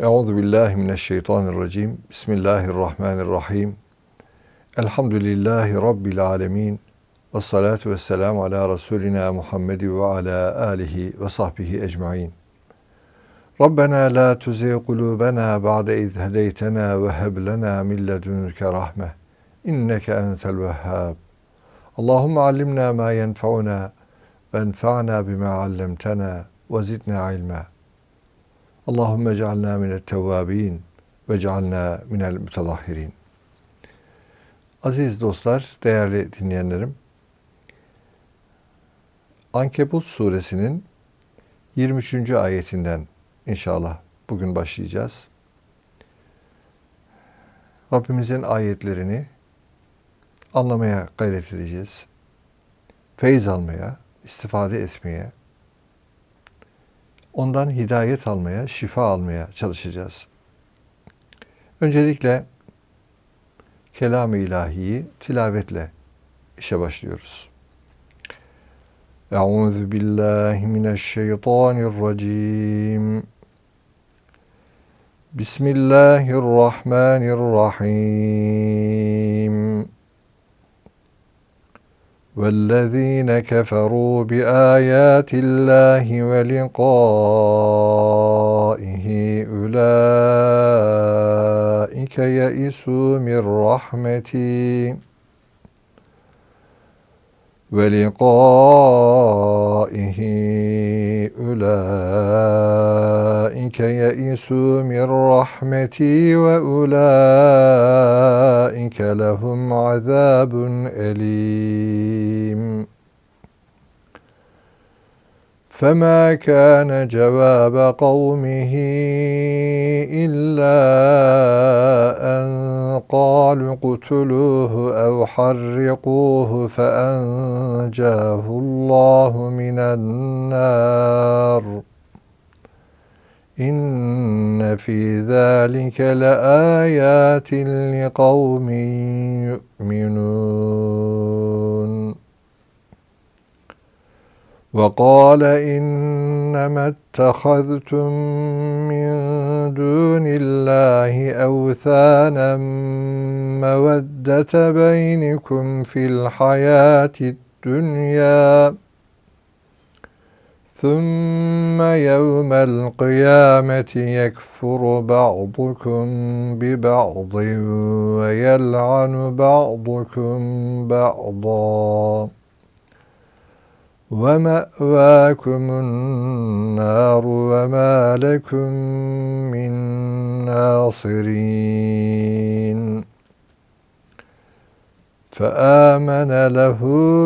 Euzu billahi mineşşeytanirracim. Bismillahirrahmanirrahim. Elhamdülillahi rabbil alamin. Ve salatu vesselam ala rasulina Muhammed ve ala alihi ve sahbihi ecmaîn. Rabbena la tuzigh kulubana ba'de iz hedeytena ve heb lena min ledunke rahme. İnneke entel vehhab. Allahumme allimna ma yenfeuna ve enfa'na bima allamtana ve zidna ilma. Allahümme cealna minel tevvabin ve cealna minel mütelahirin. Aziz dostlar, değerli dinleyenlerim, Ankebut suresinin 23. ayetinden inşallah bugün başlayacağız. Rabbimizin ayetlerini anlamaya gayret edeceğiz. Feyz almaya, istifade etmeye, ondan hidayet almaya, şifa almaya çalışacağız. Öncelikle kelam-ı ilahiyi tilavetle işe başlıyoruz. Euzu billahi mineşşeytanirracim. Bismillahirrahmanirrahim. والذين كفروا بآيات الله ولقائه أولئك يئسوا من رحمتي ولقائه أولئك يئسوا من رحمتي وأولئك لهم عذاب أليم فما كان جواب قومه إلا أن قالوا اقتلوه أو حرقوه فأنجاه الله من النار إن في ذلك لآيات لقوم يؤمنون وقال إنما اتخذتم من دون الله أوثانا مودة بينكم في الحياة الدنيا ثم يوم القيامة يكفر بعضكم ببعض ويلعن بعضكم بعضاً وَمَأْوَاكُمُ النَّارُ وَمَا لَكُمْ مِنْ نَاصِرِينَ فَآمَنَ لَهُ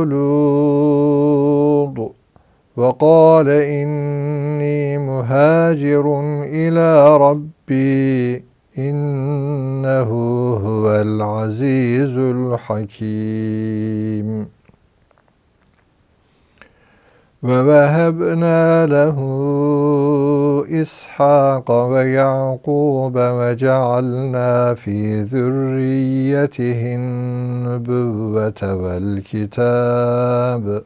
لُوطٌ وَقَالَ إِنِّي مُهَاجِرٌ إِلَى رَبِّي إِنَّهُ هُوَ الْعَزِيزُ الْحَكِيمُ ووهبنا له إسحاق ويعقوب وجعلنا في ذريته النبوة والكتاب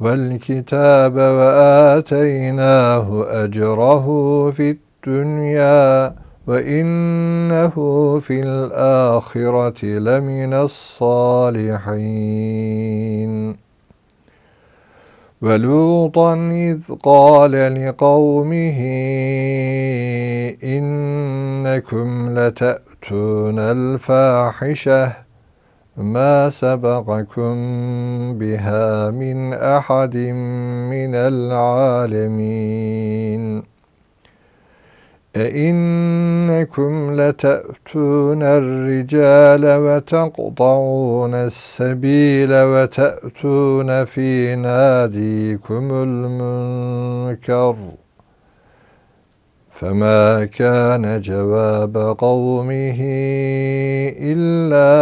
والكتاب وآتيناه أجره في الدنيا وإنه في الآخرة لمن الصالحين ولوطا إذ قال لقومه إنكم لتأتون الفاحشة ما سبقكم بها من أحد من العالمين أئنكم لتأتون الرجال وتقطعون السبيل وتأتون في ناديكم المنكر فما كان جواب قومه إلا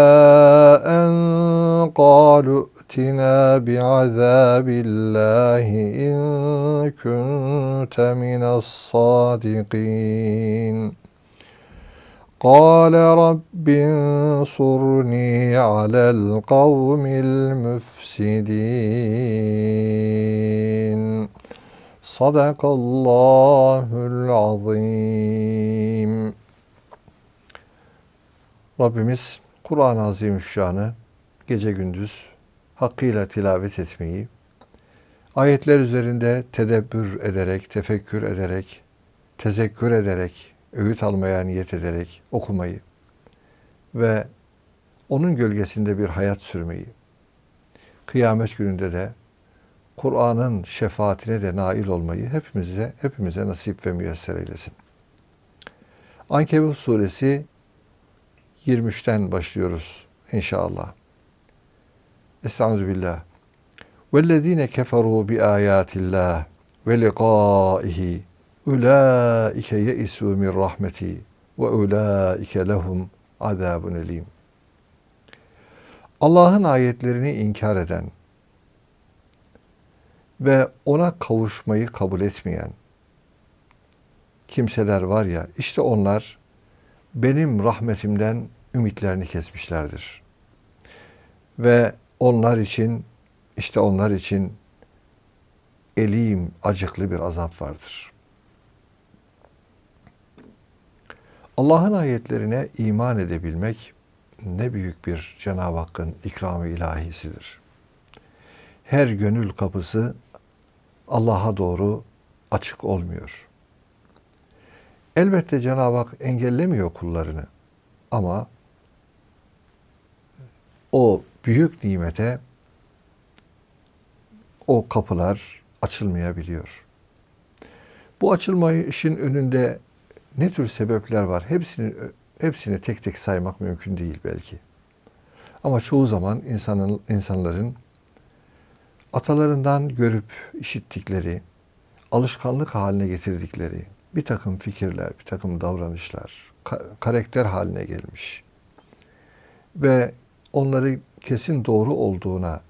أن قالوا فَأْتِنَا بِعَذَابِ اللّٰهِ اِنْ كُنْتَ مِنَ الصَّادِقِينَ قَالَ رَبِّ انصُرْنِي عَلَى الْقَوْمِ الْمُفْسِدِينَ صدق الله العظيم Rabbimiz Kur'an-ı Azimüşşan'ı gece gündüz hakkıyla tilavet etmeyi, ayetler üzerinde tedebbür ederek, tefekkür ederek, tezekkür ederek, öğüt almaya niyet ederek okumayı ve onun gölgesinde bir hayat sürmeyi, kıyamet gününde de Kur'an'ın şefaatine de nail olmayı hepimize hepimize nasip ve müyesser eylesin. Ankebut suresi 23'ten başlıyoruz inşallah. Estaizu billah. وَالَّذ۪ينَ كَفَرُوا بِآيَاتِ اللّٰهِ وَلِقَائِهِ اُولَٰئِكَ يَئِسُوا مِنْ رَحْمَتِي وَاُولَٰئِكَ لَهُمْ عَذَابٌ اَلِيمٌ Allah'ın ayetlerini inkar eden ve ona kavuşmayı kabul etmeyen kimseler var ya işte onlar benim rahmetimden ümitlerini kesmişlerdir. Ve onlar için işte onlar için elim acıklı bir azap vardır. Allah'ın ayetlerine iman edebilmek ne büyük bir Cenab-ı Hakk'ın ikramı ilahisidir. Her gönül kapısı Allah'a doğru açık olmuyor. Elbette Cenab-ı Hak engellemiyor kullarını ama o büyük nimete o kapılar açılmayabiliyor. Bu açılmayışın önünde ne tür sebepler var? Hepsini hepsini tek tek saymak mümkün değil belki. Ama çoğu zaman insanın insanların atalarından görüp işittikleri, alışkanlık haline getirdikleri bir takım fikirler, bir takım davranışlar, karakter haline gelmiş ve onları kesin doğru olduğuna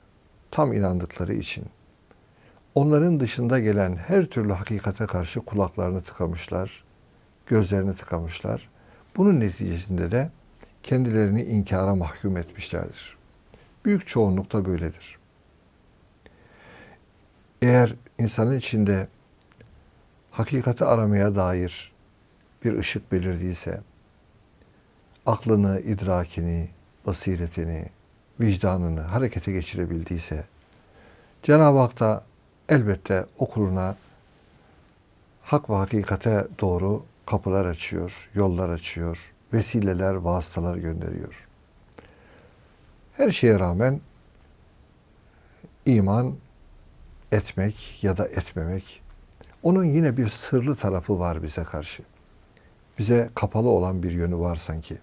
tam inandıkları için onların dışında gelen her türlü hakikate karşı kulaklarını tıkamışlar, gözlerini tıkamışlar. Bunun neticesinde de kendilerini inkara mahkum etmişlerdir. Büyük çoğunlukta böyledir. Eğer insanın içinde hakikati aramaya dair bir ışık belirdiyse, aklını, idrakini, basiretini, vicdanını harekete geçirebildiyse Cenab-ı Hak da elbette okuluna hak ve hakikate doğru kapılar açıyor, yollar açıyor, vesileler, vasıtalar gönderiyor. Her şeye rağmen iman etmek ya da etmemek onun yine bir sırlı tarafı var bize karşı. Bize kapalı olan bir yönü var sanki.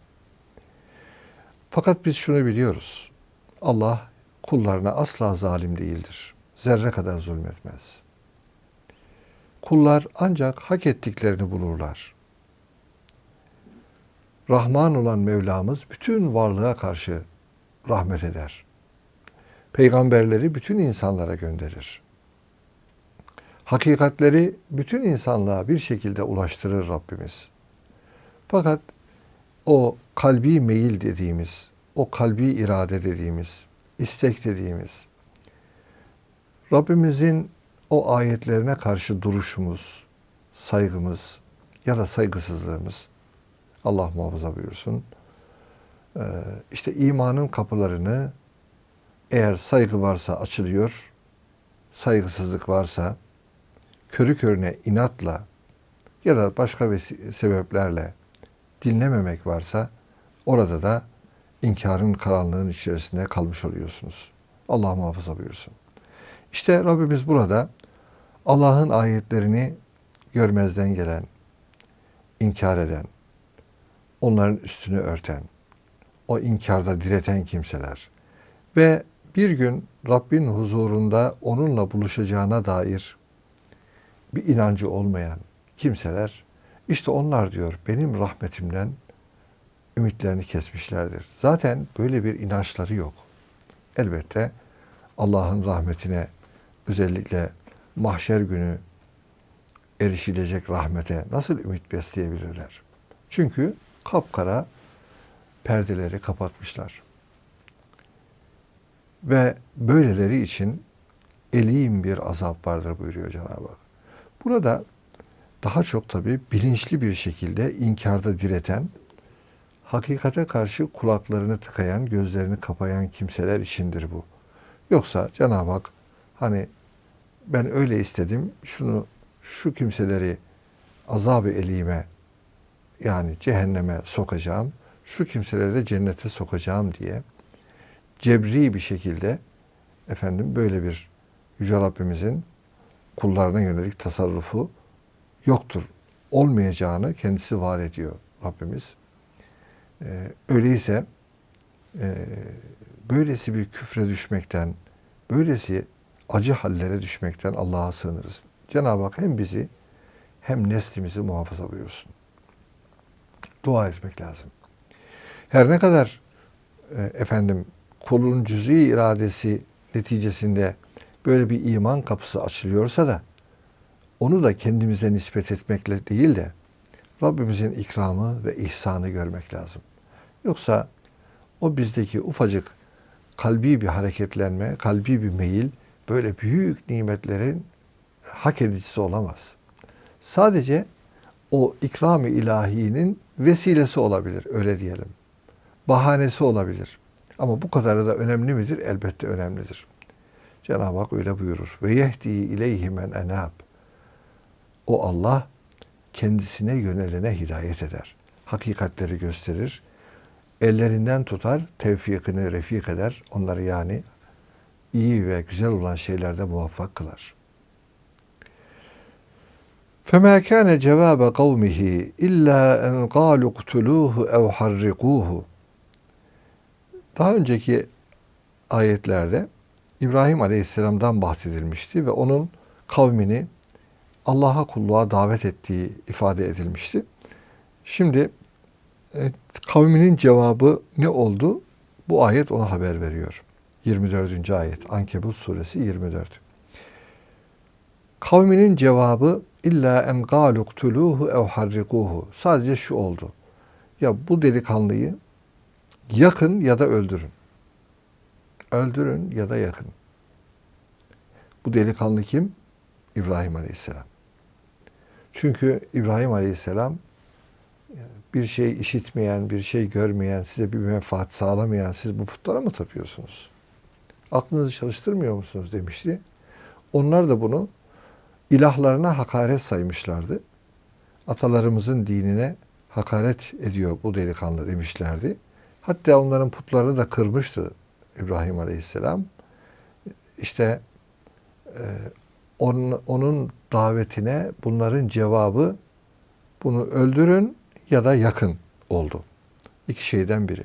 Fakat biz şunu biliyoruz. Allah kullarına asla zalim değildir. Zerre kadar zulmetmez. Kullar ancak hak ettiklerini bulurlar. Rahman olan Mevlamız bütün varlığa karşı rahmet eder. Peygamberleri bütün insanlara gönderir. Hakikatleri bütün insanlığa bir şekilde ulaştırır Rabbimiz. Fakat o kalbi meyil dediğimiz o kalbi irade dediğimiz, istek dediğimiz, Rabbimizin o ayetlerine karşı duruşumuz, saygımız ya da saygısızlığımız Allah muhafaza buyursun. E, işte imanın kapılarını eğer saygı varsa açılıyor, saygısızlık varsa körü körüne inatla ya da başka sebeplerle dinlememek varsa orada da inkarın karanlığın içerisinde kalmış oluyorsunuz. Allah muhafaza buyursun. İşte Rabbimiz burada Allah'ın ayetlerini görmezden gelen, inkar eden, onların üstünü örten, o inkarda direten kimseler ve bir gün Rabbin huzurunda onunla buluşacağına dair bir inancı olmayan kimseler işte onlar diyor benim rahmetimden ümitlerini kesmişlerdir. Zaten böyle bir inançları yok. Elbette Allah'ın rahmetine özellikle mahşer günü erişilecek rahmete nasıl ümit besleyebilirler? Çünkü kapkara perdeleri kapatmışlar. Ve böyleleri için eliyim bir azap vardır buyuruyor Cenab-ı Hak. Burada daha çok tabii bilinçli bir şekilde inkarda direten hakikate karşı kulaklarını tıkayan, gözlerini kapayan kimseler içindir bu. Yoksa Cenab-ı Hak hani ben öyle istedim, şunu şu kimseleri azab-ı elime yani cehenneme sokacağım, şu kimseleri de cennete sokacağım diye cebri bir şekilde efendim böyle bir Yüce Rabbimizin kullarına yönelik tasarrufu yoktur. Olmayacağını kendisi var ediyor Rabbimiz. Ee, öyleyse e, böylesi bir küfre düşmekten, böylesi acı hallere düşmekten Allah'a sığınırız. Cenab-ı Hak hem bizi hem neslimizi muhafaza buyursun. Dua etmek lazım. Her ne kadar e, efendim kulun cüz'i iradesi neticesinde böyle bir iman kapısı açılıyorsa da onu da kendimize nispet etmekle değil de Rabbimizin ikramı ve ihsanı görmek lazım. Yoksa o bizdeki ufacık kalbi bir hareketlenme, kalbi bir meyil böyle büyük nimetlerin hak edicisi olamaz. Sadece o ikram-ı ilahinin vesilesi olabilir, öyle diyelim. Bahanesi olabilir. Ama bu kadarı da önemli midir? Elbette önemlidir. Cenab-ı Hak öyle buyurur. Ve yehdi ileyhi men enab. O Allah kendisine yönelene hidayet eder. Hakikatleri gösterir. Ellerinden tutar, tevfikini refik eder. Onları yani iyi ve güzel olan şeylerde muvaffak kılar. فَمَا كَانَ جَوَابَ قَوْمِهِ اِلَّا اَنْ قَالُوا اُقْتُلُوهُ اَوْ حَرِّقُوهُ Daha önceki ayetlerde İbrahim Aleyhisselam'dan bahsedilmişti ve onun kavmini Allah'a kulluğa davet ettiği ifade edilmişti. Şimdi e, kavminin cevabı ne oldu? Bu ayet ona haber veriyor. 24. ayet Ankebut suresi 24. Kavminin cevabı illa en galuktuluhu ev harrikuhu. Sadece şu oldu. Ya bu delikanlıyı yakın ya da öldürün. Öldürün ya da yakın. Bu delikanlı kim? İbrahim Aleyhisselam. Çünkü İbrahim Aleyhisselam bir şey işitmeyen, bir şey görmeyen, size bir menfaat sağlamayan siz bu putlara mı tapıyorsunuz? Aklınızı çalıştırmıyor musunuz demişti. Onlar da bunu ilahlarına hakaret saymışlardı. Atalarımızın dinine hakaret ediyor bu delikanlı demişlerdi. Hatta onların putlarını da kırmıştı İbrahim Aleyhisselam. İşte e, onun, onun davetine bunların cevabı bunu öldürün ya da yakın oldu. İki şeyden biri.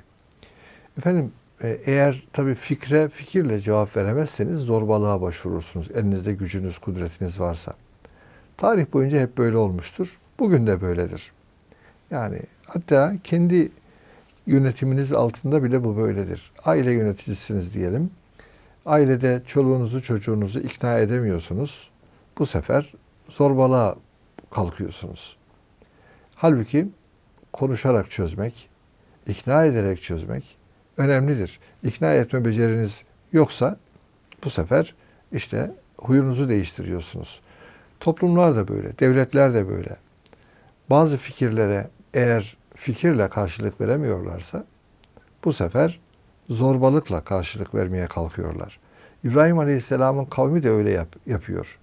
Efendim e, eğer tabi fikre fikirle cevap veremezseniz zorbalığa başvurursunuz. Elinizde gücünüz, kudretiniz varsa. Tarih boyunca hep böyle olmuştur. Bugün de böyledir. Yani hatta kendi yönetiminiz altında bile bu böyledir. Aile yöneticisiniz diyelim ailede çoluğunuzu çocuğunuzu ikna edemiyorsunuz. Bu sefer zorbalığa kalkıyorsunuz. Halbuki konuşarak çözmek, ikna ederek çözmek önemlidir. İkna etme beceriniz yoksa bu sefer işte huyunuzu değiştiriyorsunuz. Toplumlar da böyle, devletler de böyle. Bazı fikirlere eğer fikirle karşılık veremiyorlarsa bu sefer zorbalıkla karşılık vermeye kalkıyorlar. İbrahim Aleyhisselam'ın kavmi de öyle yap, yapıyor.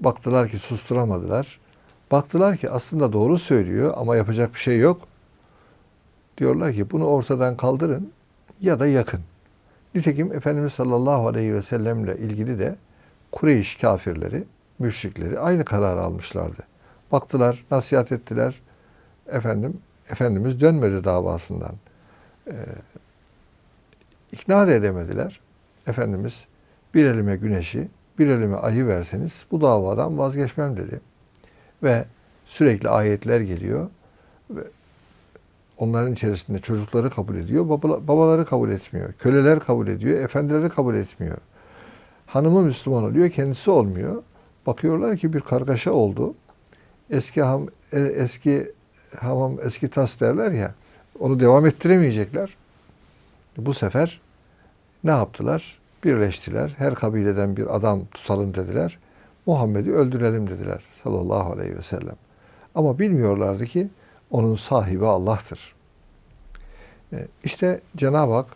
Baktılar ki susturamadılar. Baktılar ki aslında doğru söylüyor ama yapacak bir şey yok. Diyorlar ki bunu ortadan kaldırın ya da yakın. Nitekim Efendimiz sallallahu aleyhi ve ile ilgili de Kureyş kafirleri, müşrikleri aynı kararı almışlardı. Baktılar, nasihat ettiler. Efendim, Efendimiz dönmedi davasından. Ee, İkna da edemediler. Efendimiz bir elime güneşi, bir elime ayı verseniz bu davadan vazgeçmem dedi. Ve sürekli ayetler geliyor. Ve onların içerisinde çocukları kabul ediyor, babaları kabul etmiyor. Köleler kabul ediyor, efendileri kabul etmiyor. Hanımı Müslüman oluyor, kendisi olmuyor. Bakıyorlar ki bir kargaşa oldu. Eski ham, e, eski hamam, eski tas derler ya. Onu devam ettiremeyecekler. Bu sefer ne yaptılar? Birleştiler. Her kabileden bir adam tutalım dediler. Muhammed'i öldürelim dediler sallallahu aleyhi ve sellem. Ama bilmiyorlardı ki onun sahibi Allah'tır. E, işte Cenab-ı Hak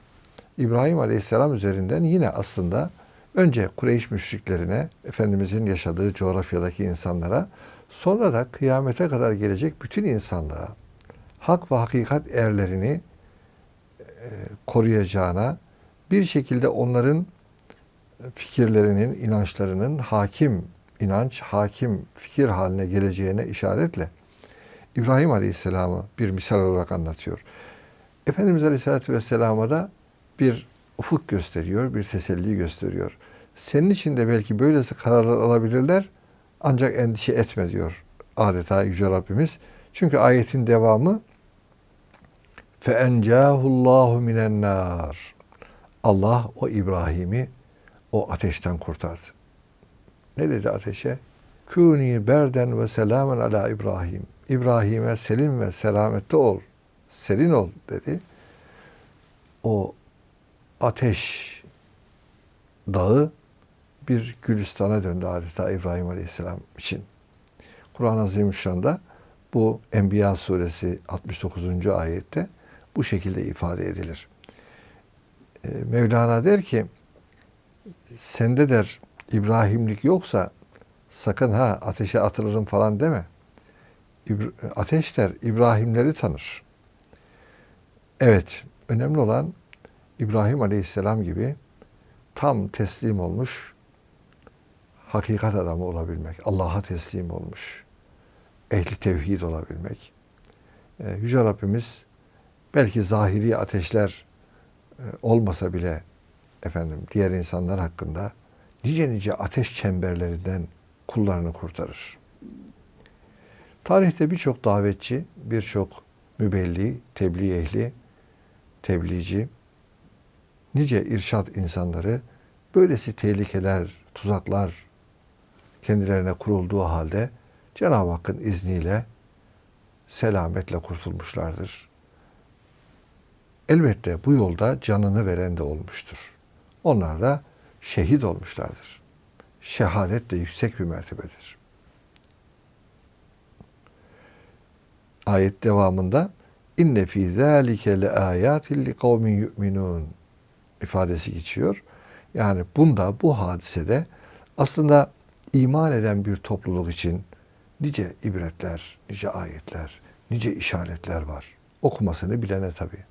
İbrahim Aleyhisselam üzerinden yine aslında önce Kureyş müşriklerine, Efendimizin yaşadığı coğrafyadaki insanlara, sonra da kıyamete kadar gelecek bütün insanlara hak ve hakikat erlerini e, koruyacağına bir şekilde onların fikirlerinin, inançlarının hakim inanç, hakim fikir haline geleceğine işaretle İbrahim Aleyhisselam'ı bir misal olarak anlatıyor. Efendimiz Aleyhisselatü Vesselam'a da bir ufuk gösteriyor, bir teselli gösteriyor. Senin için de belki böylesi kararlar alabilirler ancak endişe etme diyor adeta Yüce Rabbimiz. Çünkü ayetin devamı fe encahullahu minen nar. Allah o İbrahim'i o ateşten kurtardı. Ne dedi ateşe? Kuni berden ve selamen ala İbrahim. İbrahim'e selim ve selamette ol. Serin ol dedi. O ateş dağı bir gülistana döndü adeta İbrahim Aleyhisselam için. Kur'an-ı Azimüşşan'da bu Enbiya suresi 69. ayette bu şekilde ifade edilir. Ee, Mevlana der ki sende der İbrahimlik yoksa sakın ha ateşe atılırım falan deme. İbra ateş der İbrahimleri tanır. Evet önemli olan İbrahim Aleyhisselam gibi tam teslim olmuş hakikat adamı olabilmek, Allah'a teslim olmuş, ehli tevhid olabilmek. Ee, Yüce Rabbimiz belki zahiri ateşler e, olmasa bile efendim diğer insanlar hakkında nice nice ateş çemberlerinden kullarını kurtarır. Tarihte birçok davetçi, birçok mübelli, tebliğ ehli, tebliğci, nice irşat insanları böylesi tehlikeler, tuzaklar kendilerine kurulduğu halde Cenab-ı Hakk'ın izniyle selametle kurtulmuşlardır. Elbette bu yolda canını veren de olmuştur. Onlar da şehit olmuşlardır. Şehadet de yüksek bir mertebedir. Ayet devamında inne fi zalike le ayatin li yu'minun ifadesi geçiyor. Yani bunda bu hadisede aslında iman eden bir topluluk için nice ibretler, nice ayetler, nice işaretler var. Okumasını bilene tabii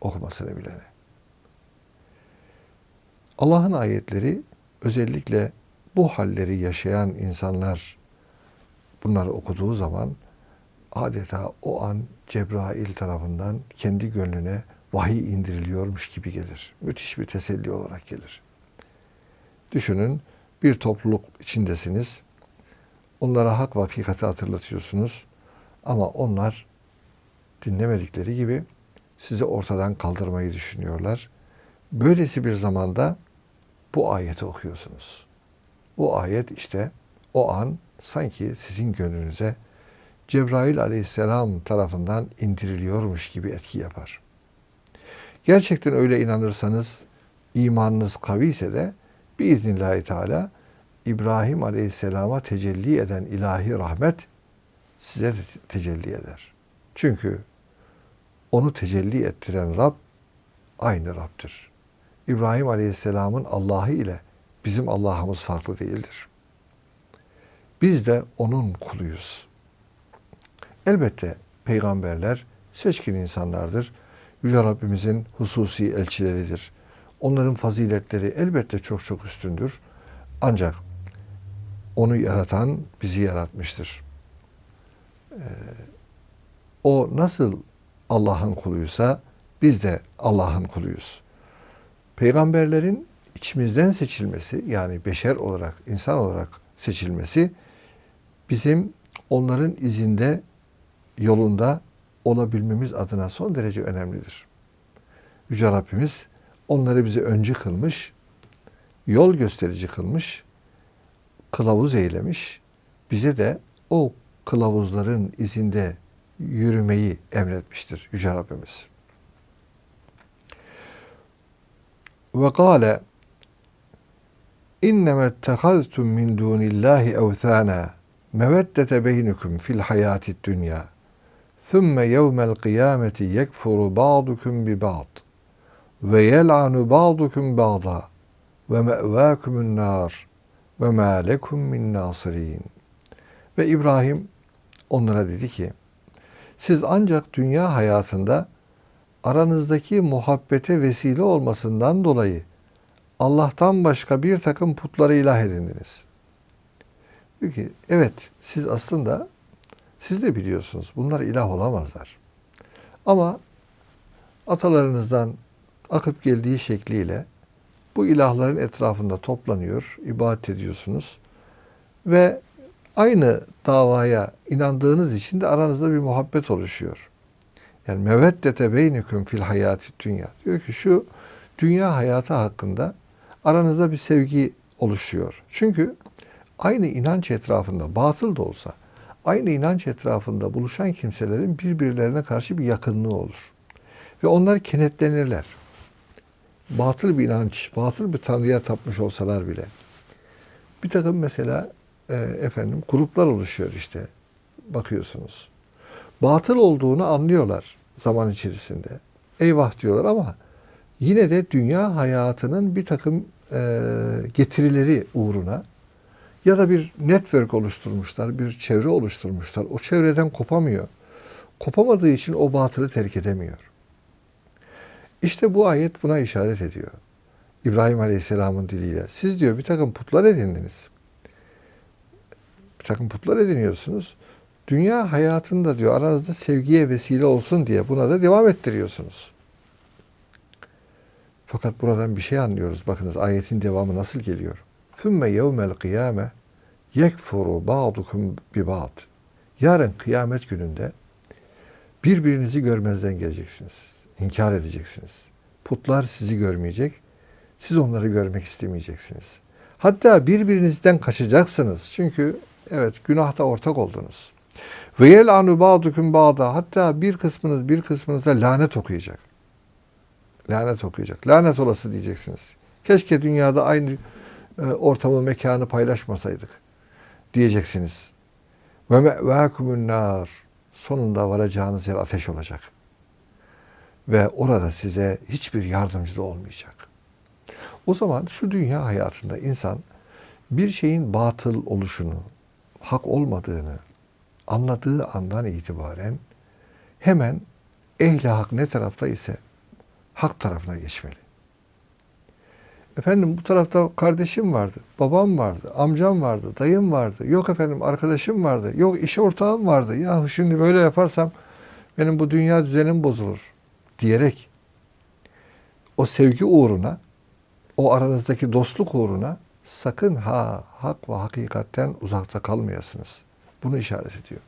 okumasını bilene. Allah'ın ayetleri özellikle bu halleri yaşayan insanlar bunları okuduğu zaman adeta o an Cebrail tarafından kendi gönlüne vahiy indiriliyormuş gibi gelir. Müthiş bir teselli olarak gelir. Düşünün bir topluluk içindesiniz. Onlara hak ve hakikati hatırlatıyorsunuz. Ama onlar dinlemedikleri gibi sizi ortadan kaldırmayı düşünüyorlar. Böylesi bir zamanda bu ayeti okuyorsunuz. Bu ayet işte o an sanki sizin gönlünüze Cebrail aleyhisselam tarafından indiriliyormuş gibi etki yapar. Gerçekten öyle inanırsanız imanınız kavi ise de biiznillahü teala İbrahim aleyhisselama tecelli eden ilahi rahmet size tecelli eder. Çünkü onu tecelli ettiren Rab aynı Rab'dir. İbrahim Aleyhisselam'ın Allah'ı ile bizim Allah'ımız farklı değildir. Biz de onun kuluyuz. Elbette peygamberler seçkin insanlardır. Yüce Rabbimizin hususi elçileridir. Onların faziletleri elbette çok çok üstündür. Ancak onu yaratan bizi yaratmıştır. Ee, o nasıl Allah'ın kuluysa biz de Allah'ın kuluyuz. Peygamberlerin içimizden seçilmesi yani beşer olarak, insan olarak seçilmesi bizim onların izinde, yolunda olabilmemiz adına son derece önemlidir. Yüce Rabbimiz onları bize öncü kılmış, yol gösterici kılmış, kılavuz eylemiş. Bize de o kılavuzların izinde yürümeyi emretmiştir Yüce Rabbimiz. Ve kâle اِنَّمَا اتَّخَذْتُمْ مِنْ دُونِ اللّٰهِ اَوْثَانًا مَوَدَّةَ بَيْنِكُمْ فِي الْحَيَاةِ الدُّنْيَا ثُمَّ يَوْمَ الْقِيَامَةِ يَكْفُرُ بَعْضُكُمْ بِبَعْضٍ وَيَلْعَنُ بَعْضُكُمْ بَعْضًا وَمَأْوَاكُمُ النَّارِ وَمَا لَكُمْ مِنْ نَاصِرِينَ Ve İbrahim onlara dedi ki, siz ancak dünya hayatında aranızdaki muhabbete vesile olmasından dolayı Allah'tan başka bir takım putları ilah edindiniz. Diyor ki evet siz aslında siz de biliyorsunuz bunlar ilah olamazlar. Ama atalarınızdan akıp geldiği şekliyle bu ilahların etrafında toplanıyor, ibadet ediyorsunuz ve aynı davaya inandığınız için de aranızda bir muhabbet oluşuyor. Yani meveddete beynüküm fil hayati dünya. Diyor ki şu dünya hayatı hakkında aranızda bir sevgi oluşuyor. Çünkü aynı inanç etrafında batıl da olsa aynı inanç etrafında buluşan kimselerin birbirlerine karşı bir yakınlığı olur. Ve onlar kenetlenirler. Batıl bir inanç, batıl bir tanrıya tapmış olsalar bile. Bir takım mesela e, efendim gruplar oluşuyor işte. Bakıyorsunuz. Batıl olduğunu anlıyorlar zaman içerisinde. Eyvah diyorlar ama yine de dünya hayatının bir takım e, getirileri uğruna ya da bir network oluşturmuşlar, bir çevre oluşturmuşlar. O çevreden kopamıyor. Kopamadığı için o batılı terk edemiyor. İşte bu ayet buna işaret ediyor. İbrahim Aleyhisselam'ın diliyle. Siz diyor bir takım putlar edindiniz takım putlar ediniyorsunuz. Dünya hayatında diyor aranızda sevgiye vesile olsun diye buna da devam ettiriyorsunuz. Fakat buradan bir şey anlıyoruz. Bakınız ayetin devamı nasıl geliyor. ثُمَّ يَوْمَ الْقِيَامَةِ yekfuru ba'dukum bi ba'd. Yarın kıyamet gününde birbirinizi görmezden geleceksiniz. İnkar edeceksiniz. Putlar sizi görmeyecek. Siz onları görmek istemeyeceksiniz. Hatta birbirinizden kaçacaksınız. Çünkü Evet günahta ortak oldunuz. Ve yel anu ba'dukum ba'da hatta bir kısmınız bir kısmınıza lanet okuyacak. Lanet okuyacak. Lanet olası diyeceksiniz. Keşke dünyada aynı e, ortamı, mekanı paylaşmasaydık diyeceksiniz. Ve me'vâkumun nar. Sonunda varacağınız yer ateş olacak. Ve orada size hiçbir yardımcı da olmayacak. O zaman şu dünya hayatında insan bir şeyin batıl oluşunu, hak olmadığını anladığı andan itibaren hemen ehli hak ne tarafta ise hak tarafına geçmeli. Efendim bu tarafta kardeşim vardı, babam vardı, amcam vardı, dayım vardı. Yok efendim arkadaşım vardı, yok iş ortağım vardı. Ya şimdi böyle yaparsam benim bu dünya düzenim bozulur diyerek o sevgi uğruna, o aranızdaki dostluk uğruna sakın ha hak ve hakikatten uzakta kalmayasınız. Bunu işaret ediyor.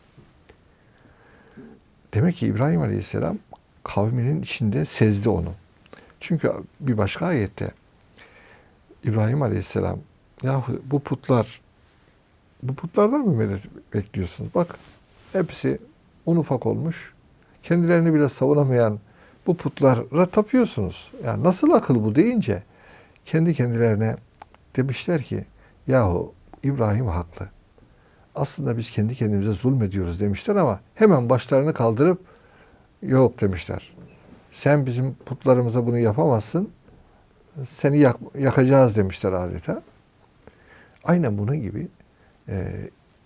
Demek ki İbrahim Aleyhisselam kavminin içinde sezdi onu. Çünkü bir başka ayette İbrahim Aleyhisselam yahu bu putlar bu putlardan mı medet bekliyorsunuz? Bak hepsi un ufak olmuş. Kendilerini bile savunamayan bu putlara tapıyorsunuz. Yani nasıl akıl bu deyince kendi kendilerine Demişler ki yahu İbrahim haklı. Aslında biz kendi kendimize zulmediyoruz demişler ama hemen başlarını kaldırıp yok demişler. Sen bizim putlarımıza bunu yapamazsın. Seni yak yakacağız demişler adeta. Aynen bunun gibi e,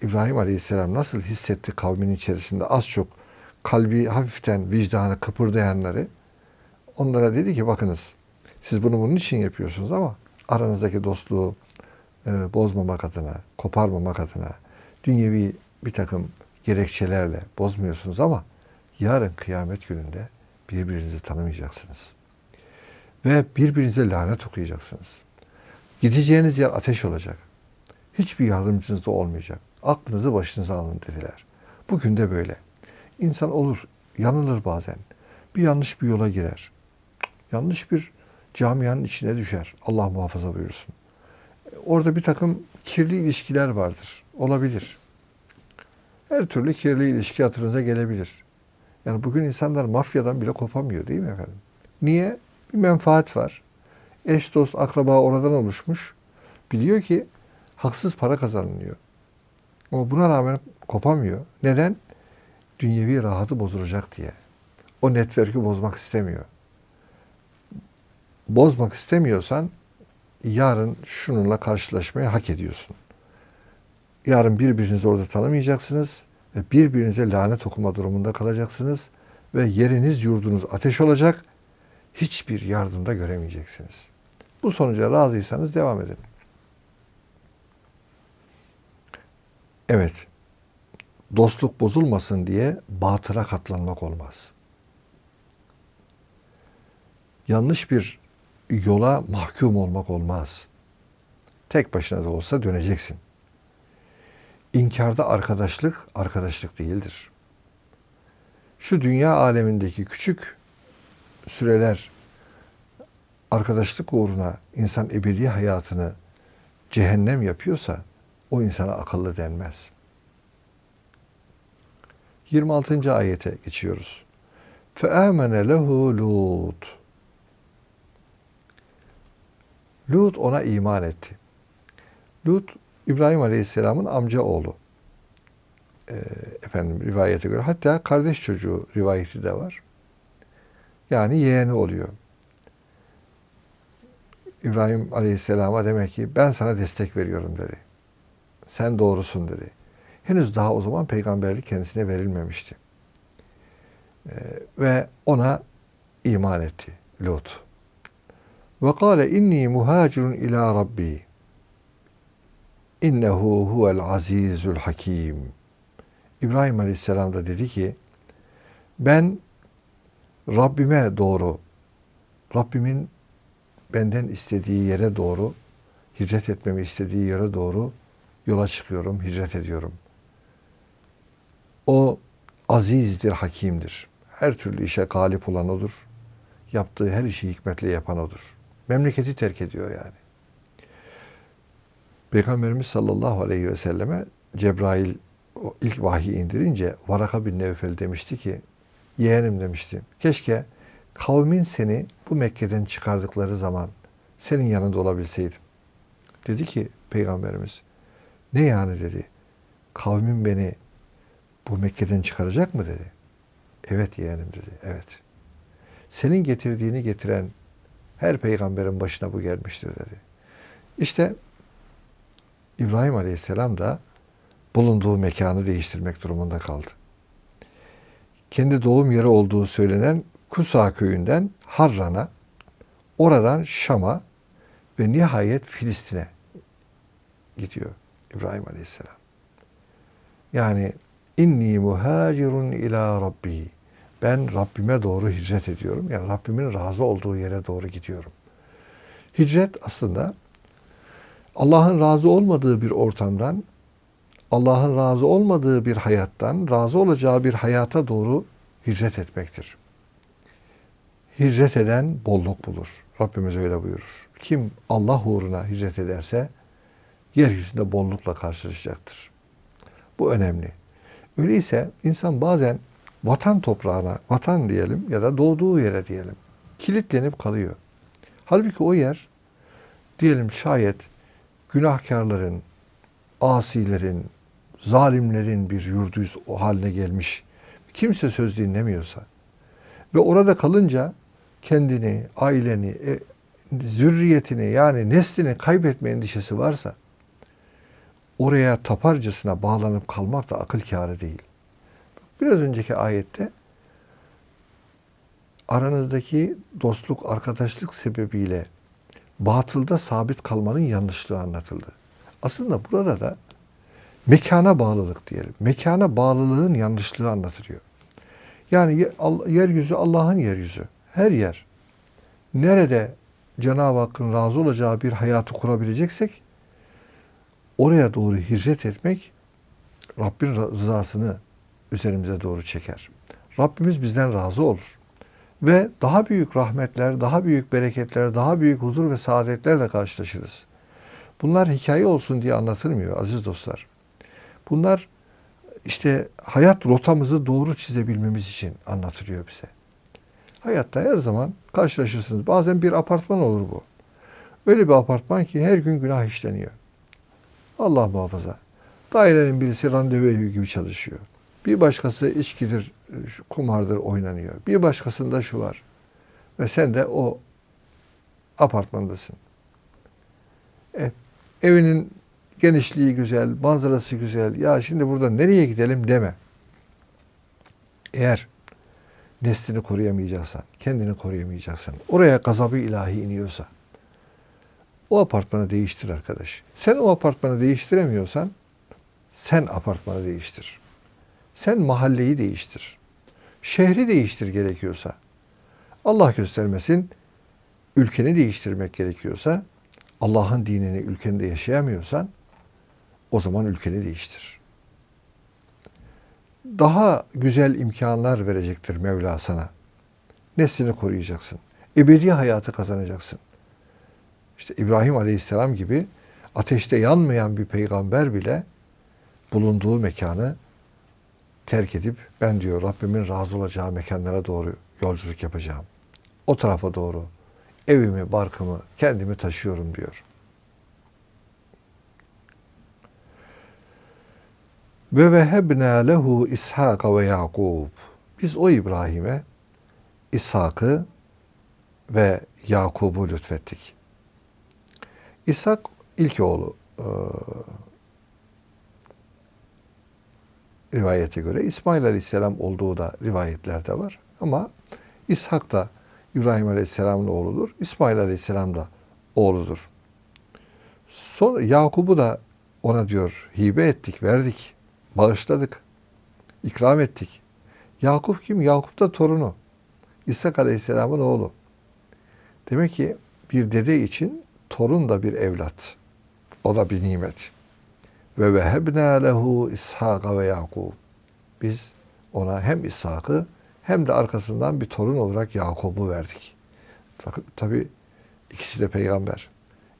İbrahim Aleyhisselam nasıl hissetti kavmin içerisinde az çok kalbi hafiften vicdanı kıpırdayanları onlara dedi ki bakınız siz bunu bunun için yapıyorsunuz ama aranızdaki dostluğu e, bozmamak adına, koparmamak adına dünyevi bir takım gerekçelerle bozmuyorsunuz ama yarın kıyamet gününde birbirinizi tanımayacaksınız. Ve birbirinize lanet okuyacaksınız. Gideceğiniz yer ateş olacak. Hiçbir yardımcınız da olmayacak. Aklınızı başınıza alın dediler. Bugün de böyle. İnsan olur, yanılır bazen. Bir yanlış bir yola girer. Yanlış bir camianın içine düşer. Allah muhafaza buyursun. Orada bir takım kirli ilişkiler vardır. Olabilir. Her türlü kirli ilişki hatırınıza gelebilir. Yani bugün insanlar mafyadan bile kopamıyor değil mi efendim? Niye? Bir menfaat var. Eş, dost, akraba oradan oluşmuş. Biliyor ki haksız para kazanılıyor. Ama buna rağmen kopamıyor. Neden? Dünyevi rahatı bozulacak diye. O network'ü bozmak istemiyor bozmak istemiyorsan yarın şununla karşılaşmayı hak ediyorsun. Yarın birbirinizi orada tanımayacaksınız ve birbirinize lanet okuma durumunda kalacaksınız ve yeriniz yurdunuz ateş olacak. Hiçbir yardımda göremeyeceksiniz. Bu sonuca razıysanız devam edin. Evet. Dostluk bozulmasın diye batıra katlanmak olmaz. Yanlış bir yola mahkum olmak olmaz. Tek başına da olsa döneceksin. İnkarda arkadaşlık arkadaşlık değildir. Şu dünya alemindeki küçük süreler arkadaşlık uğruna insan ebedi hayatını cehennem yapıyorsa o insana akıllı denmez. 26. ayete geçiyoruz. فَاَمَنَ لَهُ لُوتٌ Lut ona iman etti. Lut İbrahim Aleyhisselam'ın amca oğlu. E, efendim rivayete göre hatta kardeş çocuğu rivayeti de var. Yani yeğeni oluyor. İbrahim Aleyhisselam'a demek ki ben sana destek veriyorum dedi. Sen doğrusun dedi. Henüz daha o zaman peygamberlik kendisine verilmemişti. E, ve ona iman etti Lut. Ve kâle inni muhacirun ila rabbi. İnnehu huvel azizul hakim. İbrahim Aleyhisselam da dedi ki ben Rabbime doğru Rabbimin benden istediği yere doğru hicret etmemi istediği yere doğru yola çıkıyorum, hicret ediyorum. O azizdir, hakimdir. Her türlü işe galip olan odur. Yaptığı her işi hikmetle yapan odur.'' Memleketi terk ediyor yani. Peygamberimiz sallallahu aleyhi ve selleme Cebrail o ilk vahyi indirince Varaka bin Nevfel demişti ki yeğenim demişti keşke kavmin seni bu Mekke'den çıkardıkları zaman senin yanında olabilseydim. Dedi ki Peygamberimiz ne yani dedi kavmin beni bu Mekke'den çıkaracak mı dedi. Evet yeğenim dedi evet. Senin getirdiğini getiren her peygamberin başına bu gelmiştir dedi. İşte İbrahim Aleyhisselam da bulunduğu mekanı değiştirmek durumunda kaldı. Kendi doğum yeri olduğu söylenen Kusa köyünden Harran'a, oradan Şam'a ve nihayet Filistin'e gidiyor İbrahim Aleyhisselam. Yani inni muhacirun ila rabbi. Ben Rabbime doğru hicret ediyorum. Yani Rabbimin razı olduğu yere doğru gidiyorum. Hicret aslında Allah'ın razı olmadığı bir ortamdan, Allah'ın razı olmadığı bir hayattan, razı olacağı bir hayata doğru hicret etmektir. Hicret eden bolluk bulur. Rabbimiz öyle buyurur. Kim Allah uğruna hicret ederse yeryüzünde bollukla karşılaşacaktır. Bu önemli. Öyleyse insan bazen vatan toprağına, vatan diyelim ya da doğduğu yere diyelim kilitlenip kalıyor. Halbuki o yer diyelim şayet günahkarların, asilerin, zalimlerin bir yurduyuz o haline gelmiş. Kimse söz dinlemiyorsa ve orada kalınca kendini, aileni, e, zürriyetini yani neslini kaybetme endişesi varsa oraya taparcasına bağlanıp kalmak da akıl kârı değil. Biraz önceki ayette aranızdaki dostluk, arkadaşlık sebebiyle batılda sabit kalmanın yanlışlığı anlatıldı. Aslında burada da mekana bağlılık diyelim. Mekana bağlılığın yanlışlığı anlatılıyor. Yani yeryüzü Allah'ın yeryüzü. Her yer. Nerede Cenab-ı Hakk'ın razı olacağı bir hayatı kurabileceksek oraya doğru hicret etmek Rabbin rızasını üzerimize doğru çeker. Rabbimiz bizden razı olur. Ve daha büyük rahmetler, daha büyük bereketler, daha büyük huzur ve saadetlerle karşılaşırız. Bunlar hikaye olsun diye anlatılmıyor aziz dostlar. Bunlar işte hayat rotamızı doğru çizebilmemiz için anlatılıyor bize. Hayatta her zaman karşılaşırsınız. Bazen bir apartman olur bu. Öyle bir apartman ki her gün günah işleniyor. Allah muhafaza. Dairenin birisi randevu gibi çalışıyor. Bir başkası içkidir, kumardır oynanıyor. Bir başkasında şu var. Ve sen de o apartmandasın. E, evinin genişliği güzel, manzarası güzel. Ya şimdi burada nereye gidelim deme. Eğer neslini koruyamayacaksan, kendini koruyamayacaksan, oraya gazabı ilahi iniyorsa, o apartmanı değiştir arkadaş. Sen o apartmanı değiştiremiyorsan, sen apartmanı değiştir. Sen mahalleyi değiştir. Şehri değiştir gerekiyorsa. Allah göstermesin ülkeni değiştirmek gerekiyorsa, Allah'ın dinini ülkende yaşayamıyorsan o zaman ülkeni değiştir. Daha güzel imkanlar verecektir Mevla sana. Neslini koruyacaksın. Ebedi hayatı kazanacaksın. İşte İbrahim Aleyhisselam gibi ateşte yanmayan bir peygamber bile bulunduğu mekanı terk edip ben diyor Rabbimin razı olacağı mekanlara doğru yolculuk yapacağım. O tarafa doğru evimi, barkımı, kendimi taşıyorum diyor. Ve vehebna lehu İshak ve Yakub. Biz o İbrahim'e İshak'ı ve Yakub'u lütfettik. İshak ilk oğlu rivayete göre İsmail Aleyhisselam olduğu da rivayetlerde var. Ama İshak da İbrahim Aleyhisselam'ın oğludur. İsmail Aleyhisselam da oğludur. Sonra Yakub'u da ona diyor hibe ettik, verdik, bağışladık, ikram ettik. Yakup kim? Yakup da torunu. İshak Aleyhisselam'ın oğlu. Demek ki bir dede için torun da bir evlat. O da bir nimet. Ve vehebna lehu İshak ve Yakub. Biz ona hem İshak'ı hem de arkasından bir torun olarak Yakub'u verdik. Tabi ikisi de peygamber.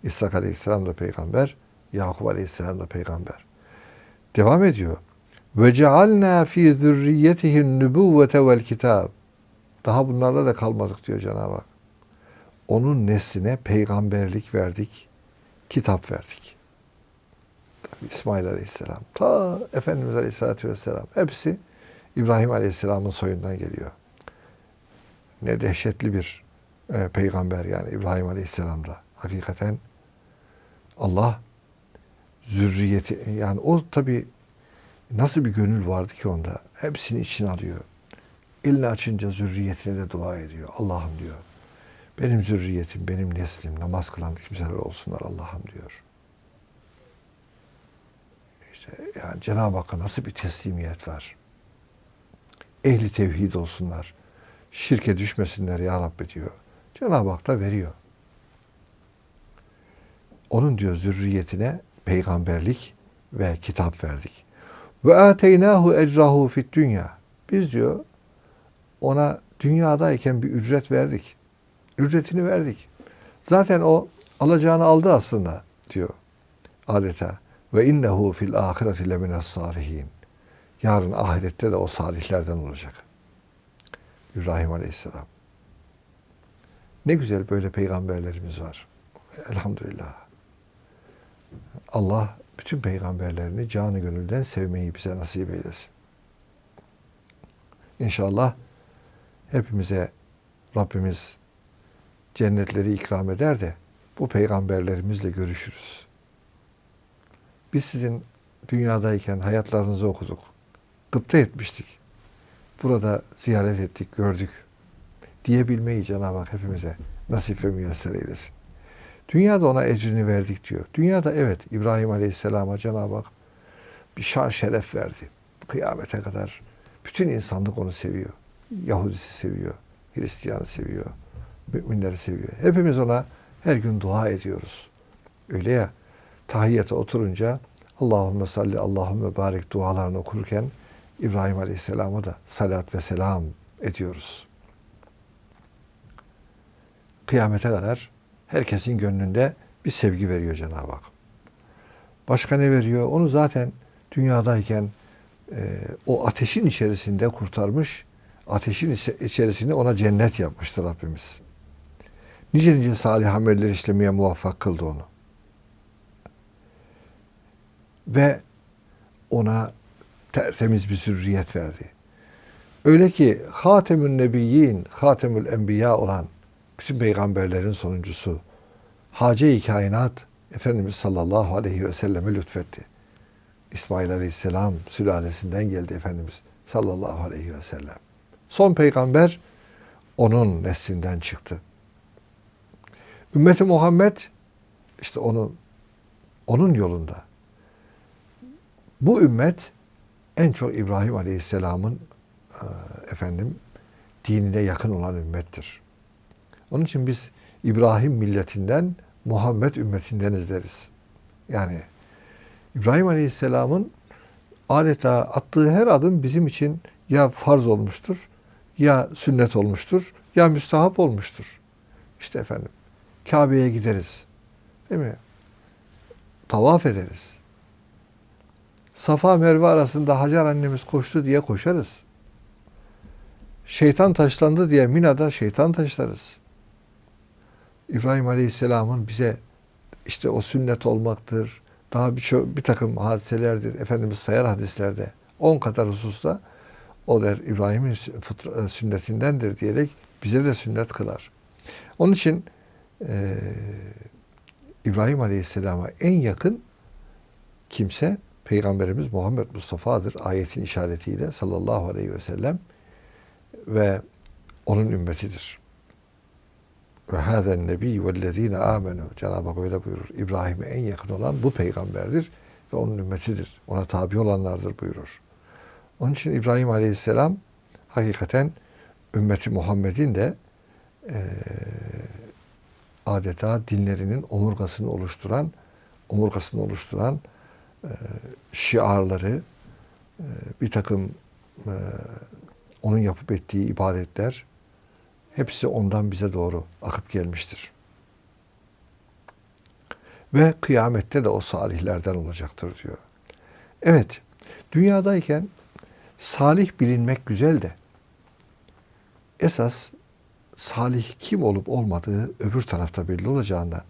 İshak aleyhisselam da peygamber. Yakub aleyhisselam da peygamber. Devam ediyor. Ve cealna fi zürriyetihin nübüvvete vel kitab. Daha bunlarla da kalmadık diyor Cenab-ı Hak. Onun nesline peygamberlik verdik, kitap verdik. İsmail Aleyhisselam, ta Efendimiz Aleyhisselatü Vesselam hepsi İbrahim Aleyhisselam'ın soyundan geliyor. Ne dehşetli bir e, peygamber yani İbrahim Aleyhisselam'da. Hakikaten Allah zürriyeti yani o tabi nasıl bir gönül vardı ki onda hepsini içine alıyor. Elini açınca zürriyetine de dua ediyor. Allah'ım diyor. Benim zürriyetim, benim neslim namaz kılan kimseler olsunlar Allah'ım diyor. İşte yani Cenab-ı Hakk'a nasıl bir teslimiyet var. Ehli tevhid olsunlar. Şirke düşmesinler ya Rabbi diyor. Cenab-ı Hak da veriyor. Onun diyor zürriyetine peygamberlik ve kitap verdik. Ve ateynahu ecrahu fit dünya. Biz diyor ona dünyadayken bir ücret verdik. Ücretini verdik. Zaten o alacağını aldı aslında diyor adeta. Ve innehu fil ahireti lemines sarihin Yarın ahirette de o salihlerden olacak. İbrahim Aleyhisselam. Ne güzel böyle peygamberlerimiz var. Elhamdülillah. Allah bütün peygamberlerini canı gönülden sevmeyi bize nasip eylesin. İnşallah hepimize Rabbimiz cennetleri ikram eder de bu peygamberlerimizle görüşürüz. Biz sizin dünyadayken hayatlarınızı okuduk. Gıpta etmiştik. Burada ziyaret ettik, gördük. Diyebilmeyi Cenab-ı Hak hepimize nasip ve müyesser eylesin. Dünyada ona ecrini verdik diyor. Dünyada evet İbrahim Aleyhisselam'a Cenab-ı Hak bir şan şeref verdi. Kıyamete kadar bütün insanlık onu seviyor. Yahudisi seviyor, Hristiyanı seviyor, müminleri seviyor. Hepimiz ona her gün dua ediyoruz. Öyle ya Tahiyyete oturunca Allahümme salli Allahümme barik dualarını okurken İbrahim Aleyhisselam'a da salat ve selam ediyoruz. Kıyamete kadar herkesin gönlünde bir sevgi veriyor Cenab-ı Hak. Başka ne veriyor? Onu zaten dünyadayken e, o ateşin içerisinde kurtarmış, ateşin içerisinde ona cennet yapmıştır Rabbimiz. Nice nice salih ameller işlemeye muvaffak kıldı onu ve ona tertemiz bir zürriyet verdi. Öyle ki Hatemün Nebiyyin, Hatemül Enbiya olan bütün peygamberlerin sonuncusu Hace-i Kainat Efendimiz sallallahu aleyhi ve selleme lütfetti. İsmail aleyhisselam sülalesinden geldi Efendimiz sallallahu aleyhi ve sellem. Son peygamber onun neslinden çıktı. Ümmeti Muhammed işte onu onun yolunda bu ümmet en çok İbrahim Aleyhisselam'ın e, efendim dinine yakın olan ümmettir. Onun için biz İbrahim milletinden Muhammed ümmetindeniz deriz. Yani İbrahim Aleyhisselam'ın adeta attığı her adım bizim için ya farz olmuştur, ya sünnet olmuştur, ya müstahap olmuştur. İşte efendim Kabe'ye gideriz. Değil mi? Tavaf ederiz. Safa Merve arasında Hacer annemiz koştu diye koşarız. Şeytan taşlandı diye Mina'da şeytan taşlarız. İbrahim Aleyhisselam'ın bize işte o sünnet olmaktır, daha birçok bir takım hadiselerdir. Efendimiz sayar hadislerde on kadar hususta o der İbrahim'in e, sünnetindendir diyerek bize de sünnet kılar. Onun için e, İbrahim Aleyhisselam'a en yakın kimse Peygamberimiz Muhammed Mustafa'dır ayetin işaretiyle sallallahu aleyhi ve sellem ve onun ümmetidir. Ve hâzen nebi vellezîne âmenû. Cenab-ı Hak öyle buyurur. İbrahim'e en yakın olan bu peygamberdir ve onun ümmetidir. Ona tabi olanlardır buyurur. Onun için İbrahim aleyhisselam hakikaten ümmeti Muhammed'in de e, adeta dinlerinin omurgasını oluşturan omurgasını oluşturan şiarları, e, bir takım e, onun yapıp ettiği ibadetler hepsi ondan bize doğru akıp gelmiştir. Ve kıyamette de o salihlerden olacaktır diyor. Evet, dünyadayken salih bilinmek güzel de esas salih kim olup olmadığı öbür tarafta belli olacağından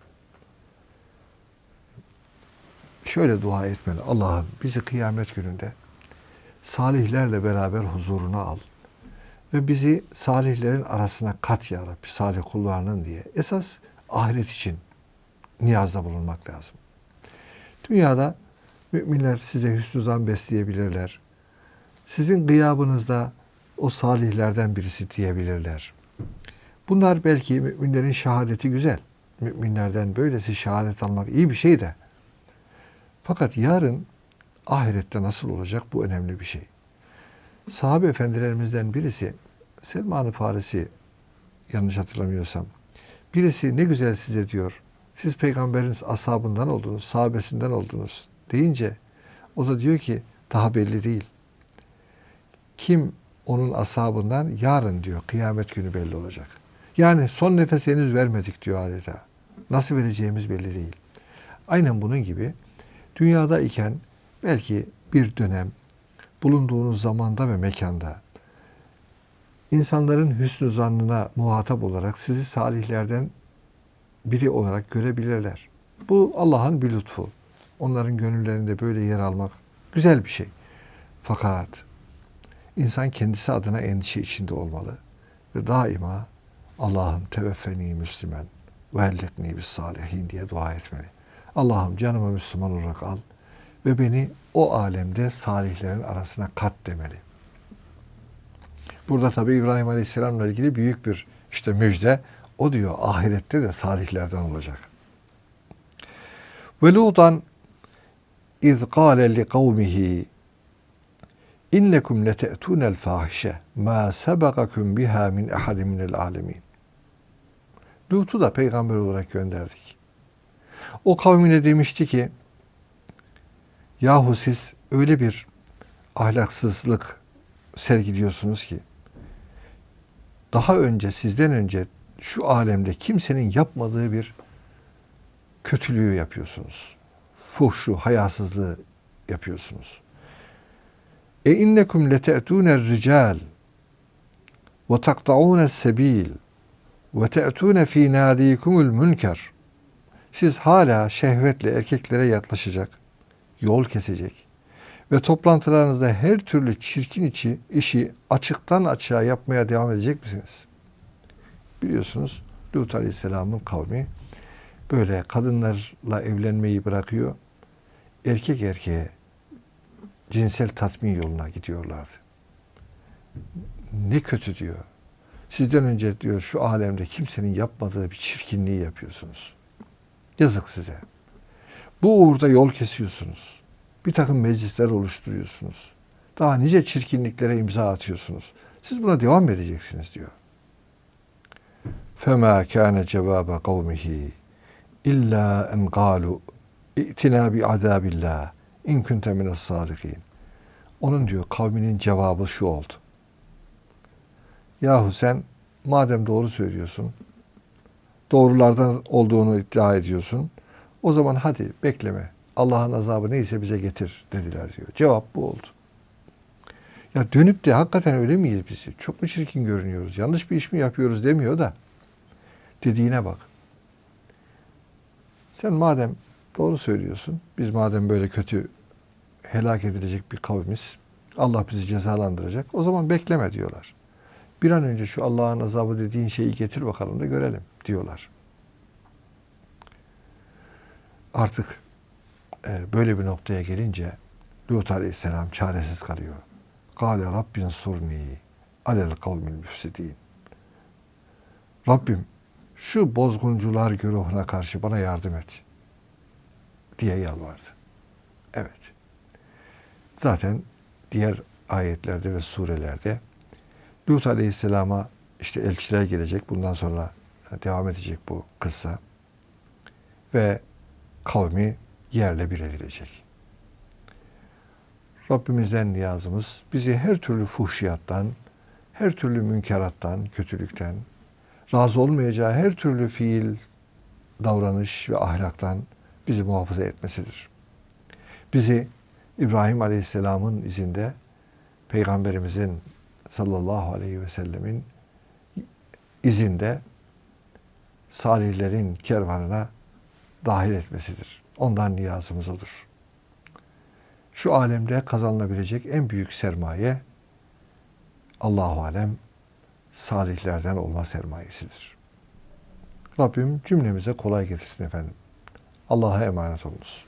şöyle dua etmeli. Allah'ım bizi kıyamet gününde salihlerle beraber huzuruna al. Ve bizi salihlerin arasına kat ya Rabbi, salih kullarının diye. Esas ahiret için niyazda bulunmak lazım. Dünyada müminler size hüsnü zan besleyebilirler. Sizin gıyabınızda o salihlerden birisi diyebilirler. Bunlar belki müminlerin şehadeti güzel. Müminlerden böylesi şehadet almak iyi bir şey de fakat yarın ahirette nasıl olacak bu önemli bir şey. Sahabe efendilerimizden birisi Selman-ı Farisi yanlış hatırlamıyorsam birisi ne güzel size diyor siz peygamberiniz ashabından oldunuz, sahabesinden oldunuz deyince o da diyor ki daha belli değil. Kim onun ashabından yarın diyor kıyamet günü belli olacak. Yani son nefes henüz vermedik diyor adeta. Nasıl vereceğimiz belli değil. Aynen bunun gibi Dünyada iken belki bir dönem bulunduğunuz zamanda ve mekanda insanların hüsnü zannına muhatap olarak sizi salihlerden biri olarak görebilirler. Bu Allah'ın bir lütfu. Onların gönüllerinde böyle yer almak güzel bir şey. Fakat insan kendisi adına endişe içinde olmalı ve daima Allah'ım teveffeni Müslüman ve elletni bis salihin diye dua etmeli. Allah'ım canımı Müslüman olarak al ve beni o alemde salihlerin arasına kat demeli. Burada tabi İbrahim Aleyhisselam'la ilgili büyük bir işte müjde. O diyor ahirette de salihlerden olacak. Ve Lut'an iz kâle li kavmihi innekum lete'tunel fahişe ma sebekakum biha min ahadin minel alemin. Lut'u da peygamber olarak gönderdik. O kavmine demişti ki yahu siz öyle bir ahlaksızlık sergiliyorsunuz ki daha önce sizden önce şu alemde kimsenin yapmadığı bir kötülüğü yapıyorsunuz. Fuhşu, hayasızlığı yapıyorsunuz. E innekum lete'tûne rical ve takta'ûne sebil ve te'tûne fî nâdîkumul münker siz hala şehvetle erkeklere yaklaşacak, yol kesecek ve toplantılarınızda her türlü çirkin içi, işi açıktan açığa yapmaya devam edecek misiniz? Biliyorsunuz Lut Aleyhisselam'ın kavmi böyle kadınlarla evlenmeyi bırakıyor. Erkek erkeğe cinsel tatmin yoluna gidiyorlardı. Ne kötü diyor. Sizden önce diyor şu alemde kimsenin yapmadığı bir çirkinliği yapıyorsunuz. Yazık size. Bu uğurda yol kesiyorsunuz. Bir takım meclisler oluşturuyorsunuz. Daha nice çirkinliklere imza atıyorsunuz. Siz buna devam edeceksiniz diyor. فَمَا kana cevaba قَوْمِهِ illa اَنْ قَالُوا اِئْتِنَا بِعَذَابِ اللّٰهِ اِنْ كُنْتَ مِنَ Onun diyor kavminin cevabı şu oldu. Yahu sen madem doğru söylüyorsun doğrulardan olduğunu iddia ediyorsun. O zaman hadi bekleme. Allah'ın azabı neyse bize getir dediler diyor. Cevap bu oldu. Ya dönüp de hakikaten öyle miyiz biz? Çok mu çirkin görünüyoruz? Yanlış bir iş mi yapıyoruz demiyor da dediğine bak. Sen madem doğru söylüyorsun, biz madem böyle kötü helak edilecek bir kavmiz, Allah bizi cezalandıracak. O zaman bekleme diyorlar. Bir an önce şu Allah'ın azabı dediğin şeyi getir bakalım da görelim diyorlar. Artık e, böyle bir noktaya gelince Lut Aleyhisselam çaresiz kalıyor. Kale Rabbin surni alel kavmil müfsidin. Rabbim şu bozguncular güruhuna karşı bana yardım et diye yalvardı. Evet. Zaten diğer ayetlerde ve surelerde Lut Aleyhisselam'a işte elçiler gelecek. Bundan sonra devam edecek bu kıssa. Ve kavmi yerle bir edilecek. Rabbimizden niyazımız bizi her türlü fuhşiyattan, her türlü münkerattan, kötülükten, razı olmayacağı her türlü fiil, davranış ve ahlaktan bizi muhafaza etmesidir. Bizi İbrahim Aleyhisselam'ın izinde Peygamberimizin sallallahu aleyhi ve sellemin izinde salihlerin kervanına dahil etmesidir. Ondan niyazımız olur. Şu alemde kazanılabilecek en büyük sermaye Allahu alem salihlerden olma sermayesidir. Rabbim cümlemize kolay getirsin efendim. Allah'a emanet olunuz.